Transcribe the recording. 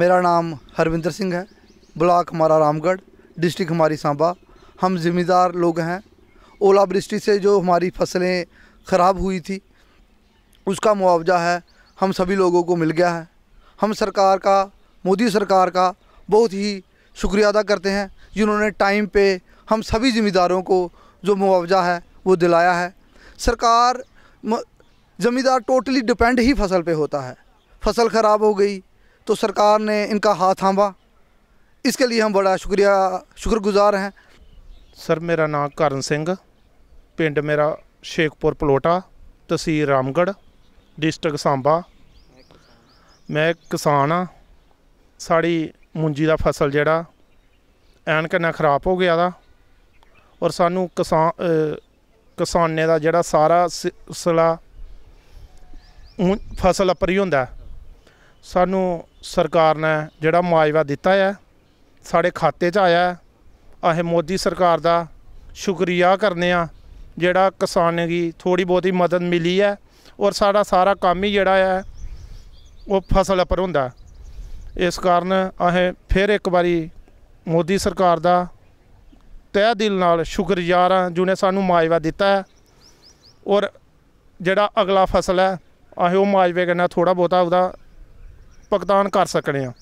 मेरा नाम हरविंदर सिंह है ब्लॉक हमारा रामगढ़ डिस्ट्रिक्ट हमारी सांबा हम ज़िम्मेदार लोग हैं ओलावृष्टि से जो हमारी फसलें ख़राब हुई थी उसका मुआवजा है हम सभी लोगों को मिल गया है हम सरकार का मोदी सरकार का बहुत ही शुक्रिया अदा करते हैं जिन्होंने टाइम पे हम सभी ज़िम्मेदारों को जो मुआवजा है वो दिलाया है सरकार ज़मींदार टोटली डिपेंड ही फसल पे होता है फसल ख़राब हो गई तो सरकार ने इनका हाथ थामा इसके लिए हम बड़ा शुक्रिया शुक्रगुजार हैं सर मेरा नाम करण सिंह पिंड मेरा शेखपुर पलोटा तहसील रामगढ़ डिस्ट्रिक्ट सांबा मैं किसान हाँ साढ़ी मुंजी का फसल जड़ा एन कन्नै खराब हो गया था और सानू किसान किसाने का जोड़ा सारा सिलसिला फसल उप्पर ही होंदा ऐ ਸਾਨੂੰ ਸਰਕਾਰ ਨੇ ਜਿਹੜਾ ਮੁਆਵਜ਼ਾ ਦਿੱਤਾ ਹੈ ਸਾਡੇ ਖਾਤੇ 'ਚ ਆਇਆ ਆਹ ਮੋਦੀ ਸਰਕਾਰ ਦਾ ਸ਼ੁਕਰੀਆ ਕਰਨੇ ਆ ਜਿਹੜਾ ਕਿਸਾਨ ਦੀ ਥੋੜੀ ਬਹੁਤੀ ਮਦਦ ਮਿਲੀ ਹੈ ਔਰ ਸਾਡਾ ਸਾਰਾ ਕੰਮ ਹੀ ਜਿਹੜਾ ਹੈ ਉਹ ਫਸਲ ਉੱਪਰ ਹੁੰਦਾ ਇਸ ਕਾਰਨ ਆਹ ਫਿਰ ਇੱਕ ਵਾਰੀ ਮੋਦੀ ਸਰਕਾਰ ਦਾ ਤਹਿ ਦਿਲ ਨਾਲ ਸ਼ੁਕਰਗੁਜ਼ਾਰ ਹਾਂ ਜਿਹਨੇ ਸਾਨੂੰ ਮਾਜਵਾ ਦਿੱਤਾ ਹੈ ਔਰ ਜਿਹੜਾ ਅਗਲਾ ਫਸਲ ਹੈ ਆਹੇ ਉਹ ਮਾਜਵੇ ਕਰਨਾ ਥੋੜਾ ਬਹੁਤਾ ਉਹਦਾ ਭੁਗਤਾਨ ਕਰ ਸਕਣੇ ਆ